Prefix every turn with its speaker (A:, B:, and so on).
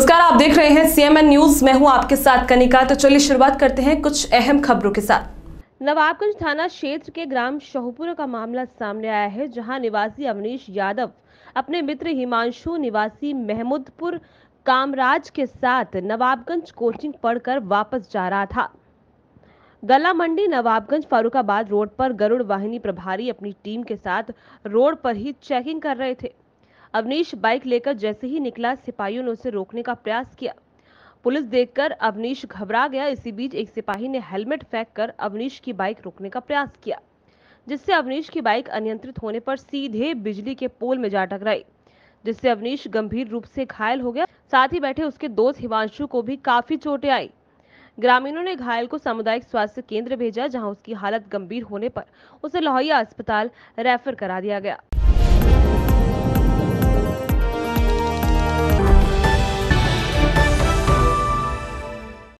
A: नमस्कार आप देख रहे हैं सीएमएन न्यूज मैं हूं आपके साथ कनिका तो चलिए शुरुआत करते हैं कुछ अहम खबरों के साथ
B: नवाबगंज थाना क्षेत्र के ग्राम शहपुरा का मामला सामने आया है जहां निवासी अवनीश यादव अपने मित्र हिमांशु निवासी महमूदपुर कामराज के साथ नवाबगंज कोचिंग पढ़कर वापस जा रहा था गला मंडी नवाबगंज फारूखाबाद रोड पर गरुड़ वाहिनी प्रभारी अपनी टीम के साथ रोड पर ही चेकिंग कर रहे थे अवनीश बाइक लेकर जैसे ही निकला सिपाहियों ने उसे रोकने का प्रयास किया पुलिस देखकर अवनीश घबरा गया इसी बीच एक सिपाही ने हेलमेट फेंक कर अवनीश की बाइक रोकने का प्रयास किया जिससे अवनीश की बाइक अनियंत्रित होने पर सीधे बिजली के पोल में जा टकराई जिससे अवनीश गंभीर रूप से घायल हो गया साथ ही बैठे उसके दोस्त हिमांशु को भी काफी चोटें आई ग्रामीणों ने घायल को सामुदायिक स्वास्थ्य केंद्र भेजा जहां उसकी हालत गंभीर होने पर उसे लोहिया अस्पताल रेफर करा दिया गया